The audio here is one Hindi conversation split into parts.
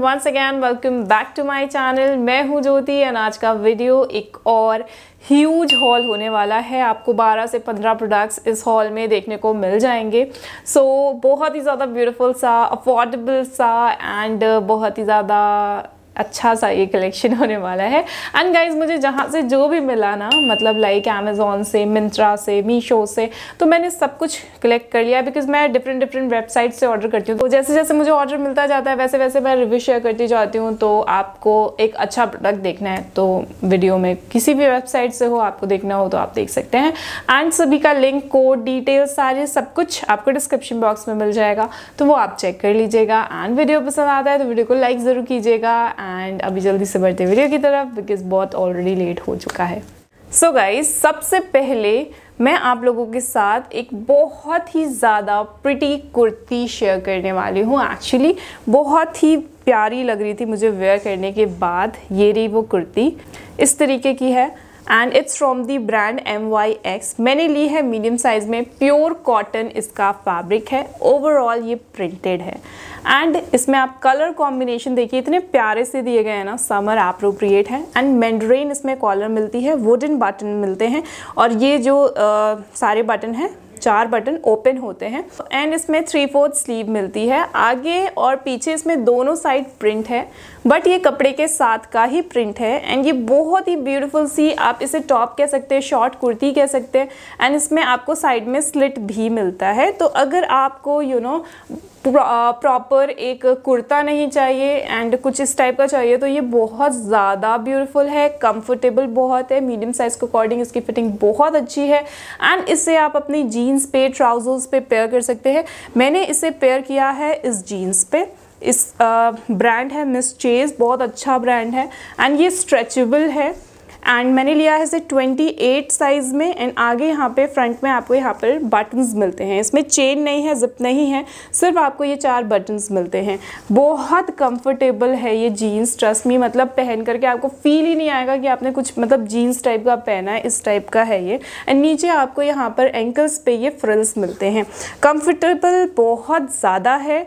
Once again welcome back to my channel मैं हूं ज्योति एंड आज का वीडियो एक और ह्यूज हॉल होने वाला है आपको 12 से 15 प्रोडक्ट्स इस हॉल में देखने को मिल जाएंगे सो so, बहुत ही ज़्यादा ब्यूटीफुल सा अफोर्डेबल सा एंड बहुत ही ज़्यादा अच्छा सा ये कलेक्शन होने वाला है एंड गाइज मुझे जहाँ से जो भी मिला ना मतलब लाइक अमेज़ोन से मिंत्रा से मीशो से तो मैंने सब कुछ कलेक्ट कर लिया बिकॉज मैं डिफरेंट डिफरेंट वेबसाइट से ऑर्डर करती हूँ तो जैसे जैसे मुझे ऑर्डर मिलता जाता है वैसे वैसे मैं रिव्यू शेयर करती जाती हूँ तो आपको एक अच्छा प्रोडक्ट देखना है तो वीडियो में किसी भी वेबसाइट से हो आपको देखना हो तो आप देख सकते हैं एंड सभी का लिंक कोड डिटेल सारे सब कुछ आपको डिस्क्रिप्शन बॉक्स में मिल जाएगा तो वो आप चेक कर लीजिएगा एंड वीडियो पसंद आता है तो वीडियो को लाइक ज़रूर कीजिएगा एंड अभी जल्दी से बढ़ते वीडियो की तरफ बिकॉज बहुत ऑलरेडी लेट हो चुका है सो so गाइज सबसे पहले मैं आप लोगों के साथ एक बहुत ही ज़्यादा प्रिटी कुर्ती शेयर करने वाली हूँ एक्चुअली बहुत ही प्यारी लग रही थी मुझे वेयर करने के बाद ये रही वो कुर्ती इस तरीके की है and it's from the brand M Y X मैंने ली है मीडियम साइज़ में प्योर कॉटन इसका फैब्रिक है ओवरऑल ये प्रिंटेड है एंड इसमें आप कलर कॉम्बिनेशन देखिए इतने प्यारे से दिए गए हैं ना समर अप्रोप्रिएट है एंड मैंड्रेन इसमें कॉलर मिलती है वुडन बटन मिलते हैं और ये जो आ, सारे बटन हैं चार बटन ओपन होते हैं एंड इसमें थ्री फोर्थ स्लीव मिलती है आगे और पीछे इसमें दोनों साइड प्रिंट है बट ये कपड़े के साथ का ही प्रिंट है एंड ये बहुत ही ब्यूटीफुल सी आप इसे टॉप कह सकते हैं शॉर्ट कुर्ती कह सकते हैं एंड इसमें आपको साइड में स्लिट भी मिलता है तो अगर आपको you you know know, proper एक कुर्ता नहीं चाहिए एंड कुछ इस टाइप का चाहिए तो ये बहुत ज़्यादा ब्यूटीफुल है कंफर्टेबल बहुत है मीडियम साइज़ के अकॉर्डिंग इसकी फिटिंग बहुत अच्छी है एंड इससे आप अपनी जीन्स पे ट्राउजर्स पे पेयर कर सकते हैं मैंने इसे पेयर किया है इस जीन्स पे इस ब्रांड है मिस चेज बहुत अच्छा ब्रांड है एंड ये स्ट्रेचेबल है एंड मैंने लिया है इसे 28 साइज़ में एंड आगे यहाँ पे फ्रंट में आपको यहाँ पर बटन्स मिलते हैं इसमें चेन नहीं है जिप नहीं है सिर्फ आपको ये चार बटन्स मिलते हैं बहुत कंफर्टेबल है ये जीन्स ट्रस्ट मी मतलब पहन करके आपको फील ही नहीं आएगा कि आपने कुछ मतलब जीन्स टाइप का पहना है इस टाइप का है ये एंड नीचे आपको यहाँ पर एंकल्स पे ये फ्रिल्स मिलते हैं कम्फर्टेबल बहुत ज़्यादा है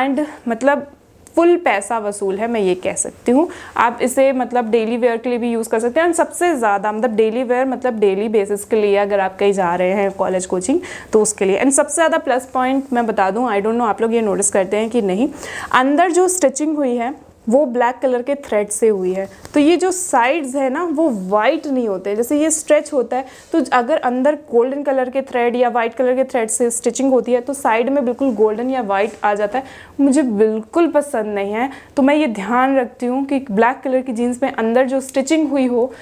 एंड मतलब फुल पैसा वसूल है मैं ये कह सकती हूँ आप इसे मतलब डेली वेयर के लिए भी यूज़ कर सकते हैं एंड सबसे ज़्यादा मतलब डेली वेयर मतलब डेली बेसिस के लिए अगर आप कहीं जा रहे हैं कॉलेज कोचिंग तो उसके लिए एंड सबसे ज़्यादा प्लस पॉइंट मैं बता दूँ आई डोंट नो आप लोग ये नोटिस करते हैं कि नहीं अंदर जो स्टिचिंग हुई है वो ब्लैक कलर के थ्रेड से हुई है तो ये जो साइड्स है ना वो वाइट नहीं होते जैसे ये स्ट्रेच होता है तो अगर अंदर गोल्डन कलर के थ्रेड या वाइट कलर के थ्रेड से स्टिचिंग होती है तो साइड में बिल्कुल गोल्डन या वाइट आ जाता है मुझे बिल्कुल पसंद नहीं है तो मैं ये ध्यान रखती हूँ कि ब्लैक कलर की जीन्स में अंदर जो स्टिचिंग हुई हो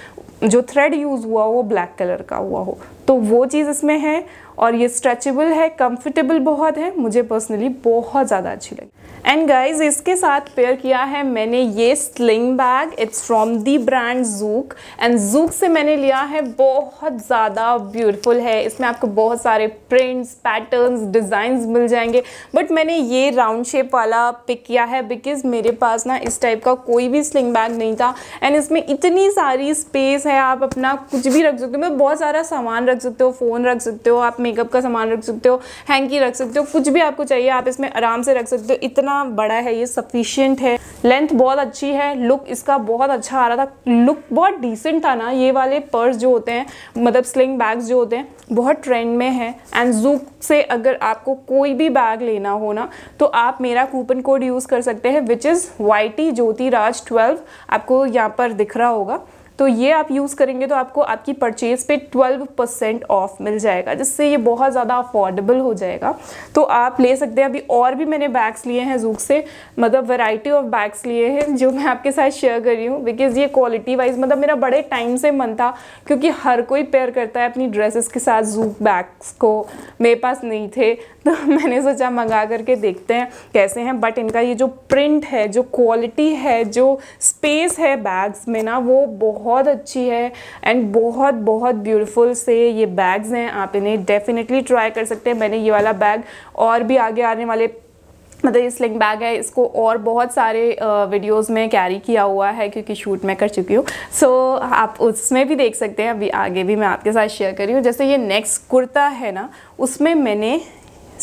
जो थ्रेड यूज़ हुआ हो वो ब्लैक कलर का हुआ हो तो वो चीज़ इसमें है और ये स्ट्रेचेबल है कंफर्टेबल बहुत है मुझे पर्सनली बहुत ज़्यादा अच्छी लगी एंड गाइज इसके साथ पेयर किया है मैंने ये sling bag it's from the brand Zouk and Zouk से मैंने लिया है बहुत ज़्यादा ब्यूटिफुल है इसमें आपको बहुत सारे प्रिंट्स पैटर्न्स डिज़ाइंस मिल जाएंगे बट मैंने ये राउंड शेप वाला पिक किया है बिकॉज मेरे पास ना इस टाइप का कोई भी स्लिंग बैग नहीं था एंड इसमें इतनी सारी स्पेस है आप अपना कुछ भी रख सकते हो मैं मतलब बहुत सारा सामान रख सकते हो फ़ोन रख सकते हो आप मेरे मेकअप का सामान रख सकते हो हैंकी रख सकते हो कुछ भी आपको चाहिए आप इसमें आराम से रख सकते हो इतना बड़ा है ये सफिशियंट है लेंथ बहुत अच्छी है लुक इसका बहुत अच्छा आ रहा था लुक बहुत डिसेंट था ना ये वाले पर्स जो होते हैं मतलब स्लिंग बैग्स जो होते हैं बहुत ट्रेंड में है एंड जूक से अगर आपको कोई भी बैग लेना हो ना तो आप मेरा कूपन कोड यूज़ कर सकते हैं which is Y T Jyoti Raj twelve आपको यहाँ पर दिख रहा होगा तो ये आप यूज़ करेंगे तो आपको आपकी परचेज़ पे 12 परसेंट ऑफ मिल जाएगा जिससे ये बहुत ज़्यादा अफोर्डेबल हो जाएगा तो आप ले सकते हैं अभी और भी मैंने बैग्स लिए हैं जूक से मतलब वैरायटी ऑफ बैग्स लिए हैं जो मैं आपके साथ शेयर कर रही हूँ बिकॉज़ ये क्वालिटी वाइज मतलब मेरा बड़े टाइम से मन था क्योंकि हर कोई पेयर करता है अपनी ड्रेसेस के साथ जूक बैग्स को मेरे पास नहीं थे तो मैंने सोचा मंगा करके देखते हैं कैसे हैं बट इनका ये जो प्रिंट है जो क्वालिटी है जो स्पेस है बैग्स में ना वो बहुत अच्छी है एंड बहुत बहुत ब्यूटीफुल से ये बैग्स हैं आप इन्हें डेफिनेटली ट्राई कर सकते हैं मैंने ये वाला बैग और भी आगे आने वाले मतलब ये स्लिंग बैग है इसको और बहुत सारे वीडियोस में कैरी किया हुआ है क्योंकि शूट मैं कर चुकी हूँ सो so, आप उसमें भी देख सकते हैं अभी आगे भी मैं आपके साथ शेयर करी हूँ जैसे ये नेक्स्ट कुर्ता है ना उसमें मैंने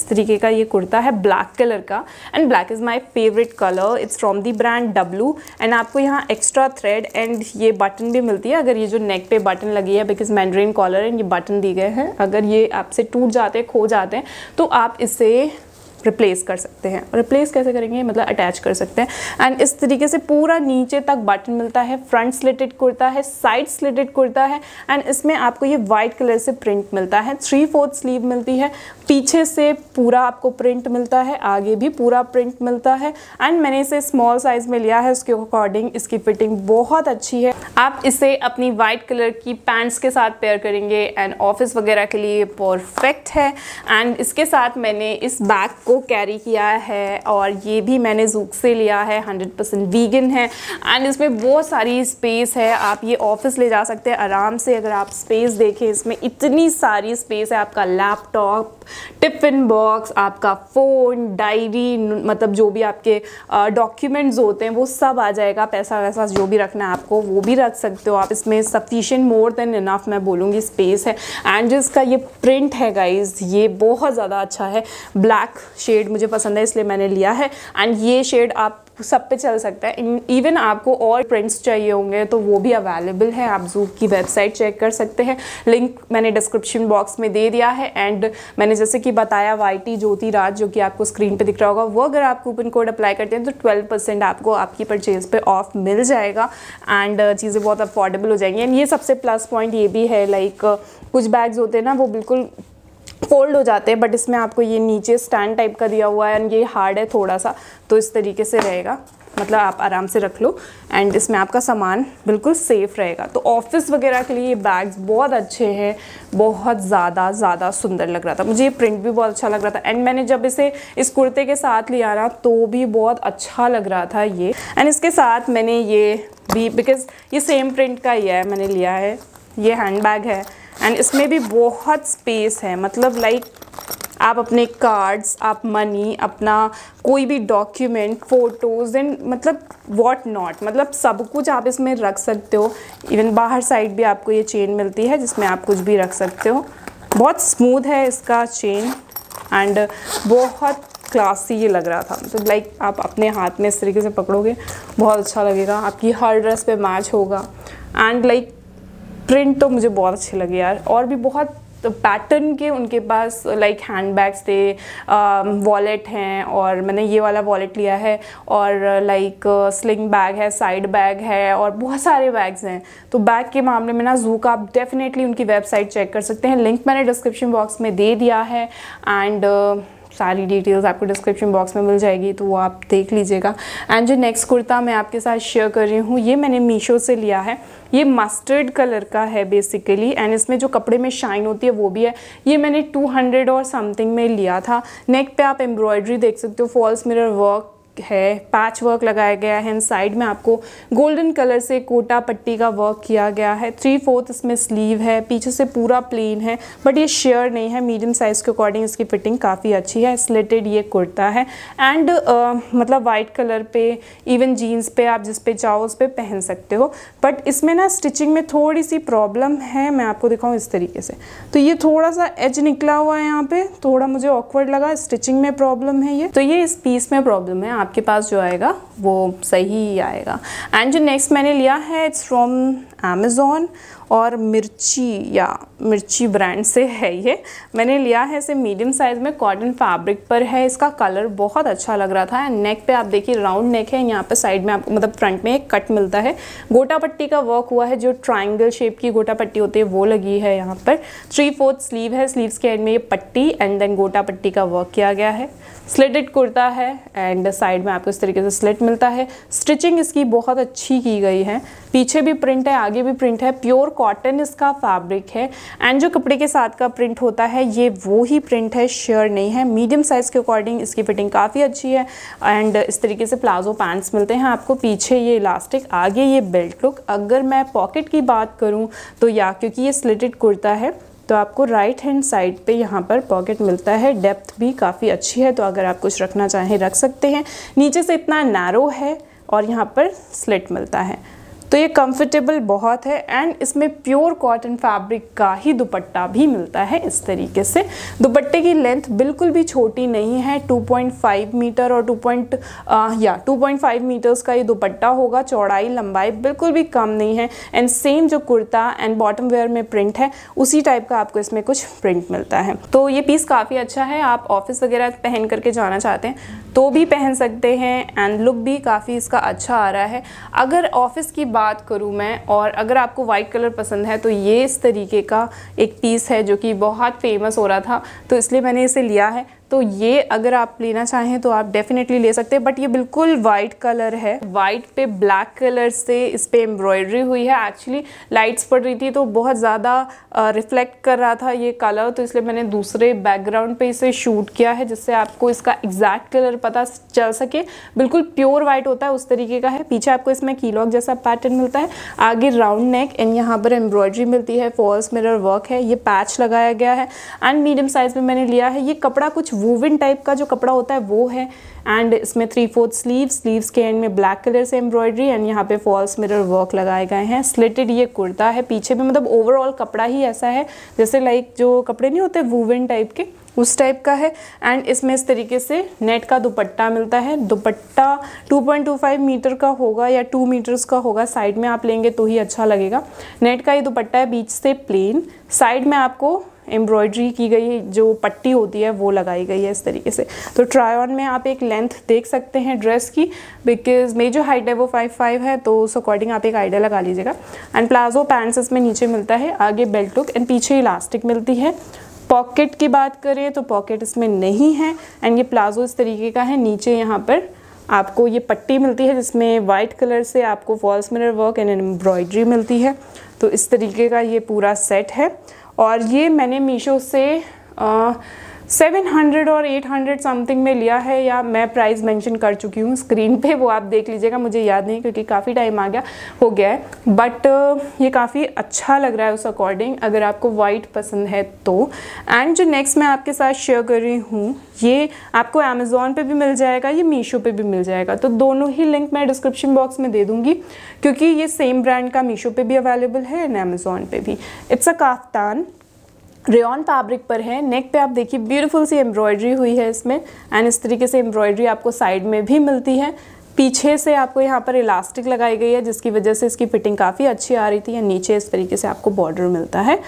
तरीके का ये कुर्ता है ब्लैक कलर का and black is my favourite colour it's from the brand W and आपको यहाँ एक्स्ट्रा थ्रेड एंड ये बटन भी मिलती है अगर ये जो नेक पे बटन लगी है बिकॉज मैंड्रेन कॉलर एंड ये बटन दिए गए हैं अगर ये आपसे टूट जाते हैं खो जाते हैं तो आप इसे रिप्लेस कर सकते हैं रिप्लेस कैसे करेंगे मतलब अटैच कर सकते हैं एंड इस तरीके से पूरा नीचे तक बटन मिलता है फ्रंट स्लेटेड कुर्ता है साइड स्लेटेड कुर्ता है एंड इसमें आपको ये वाइट कलर से प्रिंट मिलता है थ्री फोर्थ स्लीव मिलती है पीछे से पूरा आपको प्रिंट मिलता है आगे भी पूरा प्रिंट मिलता है एंड मैंने इसे स्मॉल साइज़ में लिया है उसके अकॉर्डिंग इसकी फिटिंग बहुत अच्छी है आप इसे अपनी वाइट कलर की पैंट्स के साथ पेयर करेंगे एंड ऑफिस वगैरह के लिए परफेक्ट है एंड इसके साथ मैंने इस बैग को कैरी किया है और ये भी मैंने जूक से लिया है 100% वीगन है एंड इसमें बहुत सारी स्पेस है आप ये ऑफिस ले जा सकते हैं आराम से अगर आप स्पेस देखें इसमें इतनी सारी स्पेस है आपका लैपटॉप टिफ़िन बॉक्स आपका फ़ोन डायरी मतलब जो भी आपके डॉक्यूमेंट्स होते हैं वो सब आ जाएगा पैसा वैसा जो भी रखना है आपको वो भी रख सकते हो आप इसमें सफिशेंट मोर देन इनफ मैं बोलूँगी स्पेस है एंड जिसका ये प्रिंट है गाइज ये बहुत ज़्यादा अच्छा है ब्लैक शेड मुझे पसंद है इसलिए मैंने लिया है एंड ये शेड आप सब पे चल सकता है इवन आपको और प्रिंट्स चाहिए होंगे तो वो भी अवेलेबल है आप जू की वेबसाइट चेक कर सकते हैं लिंक मैंने डिस्क्रिप्शन बॉक्स में दे दिया है एंड मैंने जैसे कि बताया वाई टी ज्योति राज जो कि आपको स्क्रीन पे दिख रहा होगा वो अगर आप कूपन कोड अप्लाई करते हैं तो 12% आपको आपकी परचेज पर ऑफ मिल जाएगा एंड uh, चीज़ें बहुत अफोर्डेबल हो जाएंगी एंड ये सबसे प्लस पॉइंट ये भी है लाइक uh, कुछ बैग्स होते हैं ना वो बिल्कुल फोल्ड हो जाते हैं बट इसमें आपको ये नीचे स्टैंड टाइप का दिया हुआ है एंड ये हार्ड है थोड़ा सा तो इस तरीके से रहेगा मतलब आप आराम से रख लो एंड इसमें आपका सामान बिल्कुल सेफ़ रहेगा तो ऑफिस वगैरह के लिए ये बैग्स बहुत अच्छे हैं बहुत ज़्यादा ज़्यादा सुंदर लग रहा था मुझे ये प्रिंट भी बहुत अच्छा लग रहा था एंड मैंने जब इसे इस कुर्ते के साथ लिया ना तो भी बहुत अच्छा लग रहा था ये एंड इसके साथ मैंने ये भी बिकॉज़ ये सेम प्रिंट का ही है मैंने लिया है ये हैंड बैग है एंड इसमें भी बहुत स्पेस है मतलब लाइक आप अपने कार्ड्स आप मनी अपना कोई भी डॉक्यूमेंट फ़ोटोज़ एंड मतलब वॉट नॉट मतलब सब कुछ आप इसमें रख सकते हो इवन बाहर साइड भी आपको ये चेन मिलती है जिसमें आप कुछ भी रख सकते हो बहुत स्मूथ है इसका चेन एंड बहुत क्लासी ये लग रहा था तो मतलब लाइक आप अपने हाथ में इस तरीके से पकड़ोगे बहुत अच्छा लगेगा आपकी हर ड्रेस पे मैच होगा एंड लाइक प्रिंट तो मुझे बहुत अच्छे लगे यार और भी बहुत तो पैटर्न के उनके पास लाइक हैंड बैग्स थे वॉलेट um, हैं और मैंने ये वाला वॉलेट लिया है और लाइक स्लिंग बैग है साइड बैग है और बहुत सारे बैग्स हैं तो बैग के मामले में ना जू का आप डेफिनेटली उनकी वेबसाइट चेक कर सकते हैं लिंक मैंने डिस्क्रिप्शन बॉक्स में दे दिया है एंड सारी डिटेल्स आपको डिस्क्रिप्शन बॉक्स में मिल जाएगी तो वो आप देख लीजिएगा एंड जो नेक्स्ट कुर्ता मैं आपके साथ शेयर कर रही हूँ ये मैंने मीशो से लिया है ये मस्टर्ड कलर का है बेसिकली एंड इसमें जो कपड़े में शाइन होती है वो भी है ये मैंने 200 और समथिंग में लिया था नेक पे आप एम्ब्रॉयडरी देख सकते हो फॉल्स मिरर वर्क है पैच वर्क लगाया गया है एंड साइड में आपको गोल्डन कलर से कोटा पट्टी का वर्क किया गया है थ्री फोर्थ इसमें स्लीव है पीछे से पूरा प्लेन है बट ये शेयर नहीं है मीडियम साइज़ के अकॉर्डिंग इसकी फिटिंग काफ़ी अच्छी है स्लेटेड ये कुर्ता है एंड uh, मतलब वाइट कलर पे इवन जीन्स पे आप जिस पे चाहो उस पर पहन सकते हो बट इसमें ना स्टिचिंग में थोड़ी सी प्रॉब्लम है मैं आपको दिखाऊँ इस तरीके से तो ये थोड़ा सा एज निकला हुआ है यहाँ पे थोड़ा मुझे ऑकवर्ड लगा स्टिचिंग में प्रॉब्लम है ये तो ये इस पीस में प्रॉब्लम है आप आपके पास जो आएगा वो सही ही आएगा एंड जो नेक्स्ट मैंने लिया है इट्स फ्रॉम अमेज़ोन और मिर्ची या मिर्ची ब्रांड से है ये मैंने लिया है इसे मीडियम साइज़ में कॉटन फैब्रिक पर है इसका कलर बहुत अच्छा लग रहा था एंड नेक पे आप देखिए राउंड नेक है यहाँ पे साइड में आपको मतलब फ्रंट में एक कट मिलता है गोटा पट्टी का वर्क हुआ है जो ट्राइंगल शेप की गोटा पट्टी होती है वो लगी है यहाँ पर थ्री फोर्थ स्लीव है स्लीव्स के एंड में ये पट्टी एंड देन गोटा पट्टी का वर्क किया गया है स्लेटेड कुर्ता है एंड साइड में आपको इस तरीके से स्लेट मिलता है स्टिचिंग इसकी बहुत अच्छी की गई है पीछे भी प्रिंट है आगे भी प्रिंट है प्योर कॉटन इसका फैब्रिक है एंड जो कपड़े के साथ का प्रिंट होता है ये वो ही प्रिंट है श्योर नहीं है मीडियम साइज़ के अकॉर्डिंग इसकी फिटिंग काफ़ी अच्छी है एंड इस तरीके से प्लाजो पैंट्स मिलते हैं आपको पीछे ये इलास्टिक आगे ये बेल्ट लुक अगर मैं पॉकेट की बात करूँ तो या क्योंकि ये स्लेटेड कुर्ता है तो आपको राइट हैंड साइड पे यहाँ पर पॉकेट मिलता है डेप्थ भी काफ़ी अच्छी है तो अगर आप कुछ रखना चाहें रख सकते हैं नीचे से इतना नैरो है और यहाँ पर स्लिट मिलता है तो ये कंफर्टेबल बहुत है एंड इसमें प्योर कॉटन फैब्रिक का ही दुपट्टा भी मिलता है इस तरीके से दुपट्टे की लेंथ बिल्कुल भी छोटी नहीं है 2.5 मीटर और 2. पॉइंट या 2.5 मीटर्स का ये दुपट्टा होगा चौड़ाई लंबाई बिल्कुल भी कम नहीं है एंड सेम जो कुर्ता एंड बॉटम वेयर में प्रिंट है उसी टाइप का आपको इसमें कुछ प्रिंट मिलता है तो ये पीस काफ़ी अच्छा है आप ऑफिस वगैरह पहन करके जाना चाहते हैं तो भी पहन सकते हैं एंड लुक भी काफ़ी इसका अच्छा आ रहा है अगर ऑफिस की बात करूँ मैं और अगर आपको वाइट कलर पसंद है तो ये इस तरीके का एक पीस है जो कि बहुत फेमस हो रहा था तो इसलिए मैंने इसे लिया है तो ये अगर आप लेना चाहें तो आप डेफिनेटली ले सकते हैं बट ये बिल्कुल वाइट कलर है वाइट पे ब्लैक कलर से इस पर एम्ब्रॉयडरी हुई है एक्चुअली लाइट्स पड़ रही थी तो बहुत ज़्यादा रिफ्लेक्ट कर रहा था ये कलर तो इसलिए मैंने दूसरे बैकग्राउंड पे इसे शूट किया है जिससे आपको इसका एग्जैक्ट कलर पता चल सके बिल्कुल प्योर वाइट होता है उस तरीके का है पीछे आपको इसमें कीलॉक जैसा पैटर्न मिलता है आगे राउंड नेक एंड यहाँ पर एम्ब्रॉयडरी मिलती है फॉल्स मिरर वर्क है ये पैच लगाया गया है एंड मीडियम साइज़ में मैंने लिया है ये कपड़ा कुछ वूविन टाइप का जो कपड़ा होता है वो है एंड इसमें थ्री फोर्थ स्लीव स्लीव्स के एंड में ब्लैक कलर से एम्ब्रॉयडरी एंड यहाँ पे फॉल्स मिरर वर्क लगाए गए हैं स्लिटेड ये कुर्ता है पीछे भी मतलब ओवरऑल कपड़ा ही ऐसा है जैसे लाइक जो कपड़े नहीं होते वूविन टाइप के उस टाइप का है एंड इसमें इस तरीके से नेट का दुपट्टा मिलता है दुपट्टा 2.25 मीटर का होगा या 2 मीटर्स का होगा साइड में आप लेंगे तो ही अच्छा लगेगा नेट का ये दुपट्टा है बीच से प्लेन साइड में आपको एम्ब्रॉयड्री की गई जो पट्टी होती है वो लगाई गई है इस तरीके से तो ट्राई ऑन में आप एक लेंथ देख सकते हैं ड्रेस की बिकॉज मेरी जो हाइट है वो फाइव फाइव है तो उस अकॉर्डिंग आप एक आइडिया लगा लीजिएगा एंड प्लाजो पैंट्स इसमें नीचे मिलता है आगे बेल्ट लुक एंड पीछे इलास्टिक मिलती है पॉकेट की बात करें तो पॉकेट इसमें नहीं है एंड ये प्लाजो इस तरीके का है नीचे यहाँ पर आपको ये पट्टी मिलती है जिसमें वाइट कलर से आपको false mirror work and embroidery मिलती है तो इस तरीके का ये पूरा सेट है और ये मैंने मीशो से 700 और 800 समथिंग में लिया है या मैं प्राइस मेंशन कर चुकी हूँ स्क्रीन पे वो आप देख लीजिएगा मुझे याद नहीं क्योंकि काफ़ी टाइम आ गया हो गया है बट uh, ये काफ़ी अच्छा लग रहा है उस अकॉर्डिंग अगर आपको वाइट पसंद है तो एंड जो नेक्स्ट मैं आपके साथ शेयर कर रही हूँ ये आपको अमेज़ोन पे भी मिल जाएगा ये मीशो पे भी मिल जाएगा तो दोनों ही लिंक मैं डिस्क्रिप्शन बॉक्स में दे दूँगी क्योंकि ये सेम ब्रांड का मीशो पे भी अवेलेबल है एंड अमेज़ोन पे भी it's a kaftan rayon fabric पर है नेक पे आप देखिए ब्यूटीफुल सी एम्ब्रॉयडरी हुई है इसमें एंड इस तरीके से एम्ब्रॉयडरी आपको साइड में भी मिलती है पीछे से आपको यहाँ पर इलास्टिक लगाई गई है जिसकी वजह से इसकी फिटिंग काफ़ी अच्छी आ रही थी या नीचे इस तरीके से आपको बॉर्डर मिलता है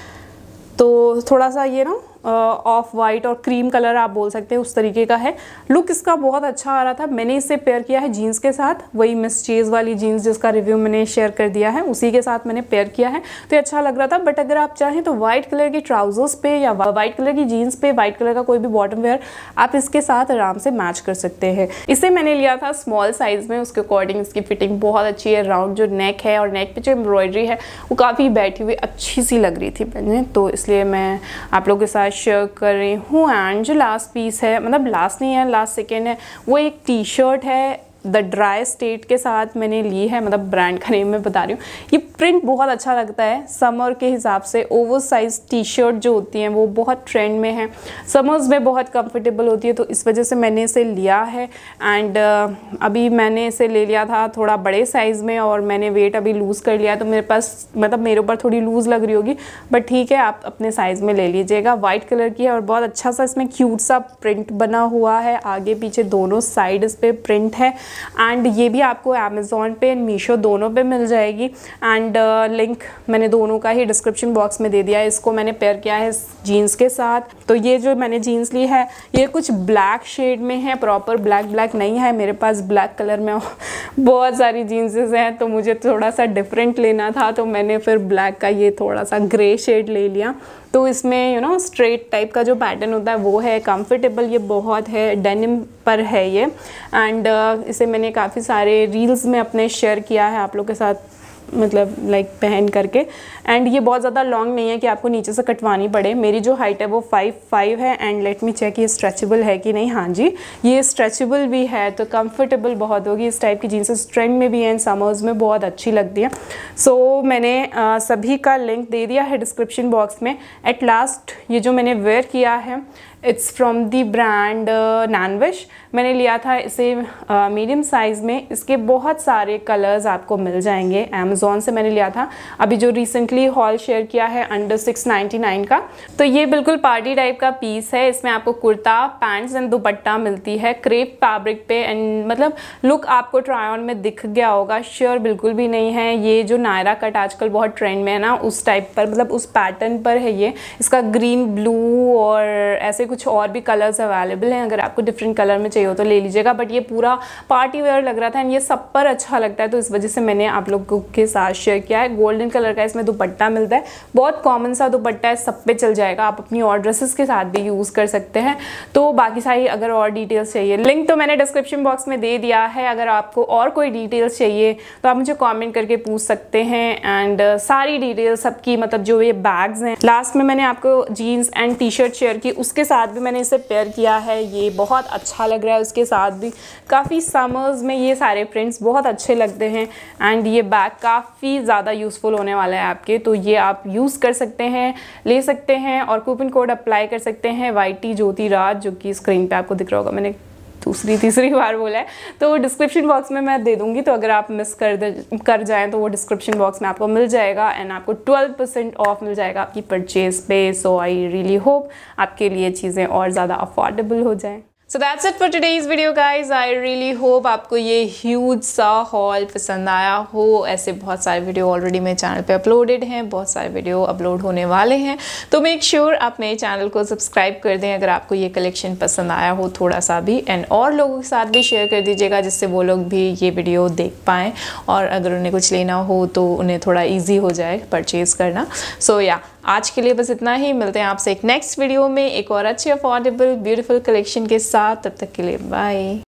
तो थोड़ा सा ये ना ऑफ वाइट और क्रीम कलर आप बोल सकते हैं उस तरीके का है लुक इसका बहुत अच्छा आ रहा था मैंने इसे पेयर किया है जीन्स के साथ वही मिस चीज़ वाली जीन्स जिसका रिव्यू मैंने शेयर कर दिया है उसी के साथ मैंने पेयर किया है तो ये अच्छा लग रहा था बट अगर आप चाहें तो वाइट कलर की ट्राउजर्स पे या वाइट कलर की जीन्स पे वाइट कलर का कोई भी बॉटम वेयर आप इसके साथ आराम से मैच कर सकते हैं इसे मैंने लिया था स्मॉल साइज़ में उसके अकॉर्डिंग इसकी फिटिंग बहुत अच्छी है राउंड जो नेक है और नेक पे जो एम्ब्रॉयडरी है वो काफ़ी बैठी हुई अच्छी सी लग रही थी मैंने तो इसलिए मैं आप लोगों के साथ साथ शेयर कर रही हूँ एंड जो लास्ट पीस है मतलब लास्ट नहीं है लास्ट सेकेंड है वो एक टी शर्ट है द ड्राई स्टेट के साथ मैंने ली है मतलब ब्रांड का नेम मैं बता रही हूँ ये प्रिंट बहुत अच्छा लगता है समर के हिसाब से ओवर साइज टी शर्ट जो होती हैं वो बहुत ट्रेंड में है समर्स में बहुत कंफर्टेबल होती है तो इस वजह से मैंने इसे लिया है एंड uh, अभी मैंने इसे ले लिया था थोड़ा बड़े साइज़ में और मैंने वेट अभी लूज़ कर लिया तो मेरे पास मतलब मेरे ऊपर थोड़ी लूज़ लग रही होगी बट ठीक है आप अपने साइज़ में ले लीजिएगा वाइट कलर की है और बहुत अच्छा सा इसमें क्यूट सा प्रिंट बना हुआ है आगे पीछे दोनों साइड इस पर प्रिंट है एंड ये भी आपको अमेज़ोन पे एंड मीशो दोनों पे मिल जाएगी एंड लिंक uh, मैंने दोनों का ही डिस्क्रिप्शन बॉक्स में दे दिया है इसको मैंने पेयर किया है जीन्स के साथ तो ये जो मैंने जीन्स ली है ये कुछ ब्लैक शेड में है प्रॉपर ब्लैक ब्लैक नहीं है मेरे पास ब्लैक कलर में बहुत सारी जीन्सेस हैं तो मुझे थोड़ा सा डिफरेंट लेना था तो मैंने फिर ब्लैक का ये थोड़ा सा ग्रे शेड ले लिया तो इसमें यू नो स्ट्रेट टाइप का जो पैटर्न होता है वो है कंफर्टेबल ये बहुत है डेनिम पर है ये एंड uh, इसे मैंने काफ़ी सारे रील्स में अपने शेयर किया है आप लोग के साथ मतलब लाइक like, पहन करके एंड ये बहुत ज़्यादा लॉन्ग नहीं है कि आपको नीचे से कटवानी पड़े मेरी जो हाइट है वो फाइव फाइव है एंड लेट मी चेक ये स्ट्रेचेबल है कि नहीं हाँ जी ये स्ट्रेचेबल भी है तो कंफर्टेबल बहुत होगी इस टाइप की जीन्स ट्रेंड में भी है एंड समर्स में बहुत अच्छी लगती है सो so, मैंने आ, uh, सभी का लिंक दे दिया है डिस्क्रिप्शन बॉक्स में एट लास्ट ये जो मैंने वेयर किया है it's from the brand Nanvish मैंने लिया था इसे मीडियम uh, साइज़ में इसके बहुत सारे कलर्स आपको मिल जाएंगे अमेज़ोन से मैंने लिया था अभी जो रिसेंटली हॉल शेयर किया है अंडर सिक्स नाइन्टी नाइन का तो ये बिल्कुल पार्टी टाइप का पीस है इसमें आपको कुर्ता पैंट्स एंड दुपट्टा मिलती है क्रेप फैब्रिक पे एंड मतलब लुक आपको ट्राई ऑन में दिख गया होगा श्योर बिल्कुल भी नहीं है ये जो नायरा कट आजकल बहुत ट्रेंड में है ना उस टाइप पर मतलब उस पैटर्न पर है ये इसका ग्रीन ब्लू और ऐसे कुछ और भी कलर्स अवेलेबल हैं अगर आपको डिफरेंट कलर में चाहिए हो तो ले लीजिएगा बट ये पूरा पार्टी वेयर लग रहा था एंड ये सब पर अच्छा लगता है तो इस वजह से मैंने आप लोगों के साथ शेयर किया है गोल्डन कलर का इसमें दुपट्टा मिलता है बहुत कॉमन सा दुपट्टा है सब पे चल जाएगा आप अपनी और ड्रेसेस के साथ भी यूज़ कर सकते हैं तो बाकी सारी अगर और डिटेल्स चाहिए लिंक तो मैंने डिस्क्रिप्शन बॉक्स में दे दिया है अगर आपको और कोई डिटेल्स चाहिए तो आप मुझे कॉमेंट करके पूछ सकते हैं एंड uh, सारी डिटेल्स सबकी मतलब जो ये बैग्स हैं लास्ट में मैंने आपको jeans and T shirt share की उसके साथ साथ भी मैंने इसे पेयर किया है ये बहुत अच्छा लग रहा है उसके साथ भी काफ़ी समर्स में ये सारे प्रिंट्स बहुत अच्छे लगते हैं एंड ये बैग काफ़ी ज़्यादा यूज़फुल होने वाला है आपके तो ये आप यूज़ कर सकते हैं ले सकते हैं और कूपन कोड अप्लाई कर सकते हैं वाई ज्योति राज जो कि स्क्रीन पर आपको दिख रहा होगा मैंने दूसरी तीसरी बार बोला है तो डिस्क्रिप्शन बॉक्स में मैं दे दूँगी तो अगर आप मिस कर दे कर जाएँ तो वो डिस्क्रिप्शन बॉक्स में आपको मिल जाएगा एंड आपको 12 परसेंट ऑफ मिल जाएगा आपकी परचेज पे सो आई रियली होप आपके लिए चीज़ें और ज़्यादा अफोर्डेबल हो जाएँ so that's it for today's video guys I really hope आपको ये ह्यूज सा हॉल पसंद आया हो ऐसे बहुत सारे वीडियो ऑलरेडी मेरे चैनल पे अपलोडेड हैं बहुत सारे वीडियो अपलोड होने वाले हैं तो मेक श्योर sure आप मेरे चैनल को सब्सक्राइब कर दें अगर आपको ये कलेक्शन पसंद आया हो थोड़ा सा भी एंड और लोगों के साथ भी शेयर कर दीजिएगा जिससे वो लोग भी ये वीडियो देख पाएँ और अगर उन्हें कुछ लेना हो तो उन्हें थोड़ा ईजी हो जाए परचेज़ करना सो so, या yeah, आज के लिए बस इतना ही मिलते हैं आपसे एक नेक्स्ट वीडियो में एक और अच्छे अफोर्डेबल ब्यूटीफुल कलेक्शन के साथ तब तक के लिए बाय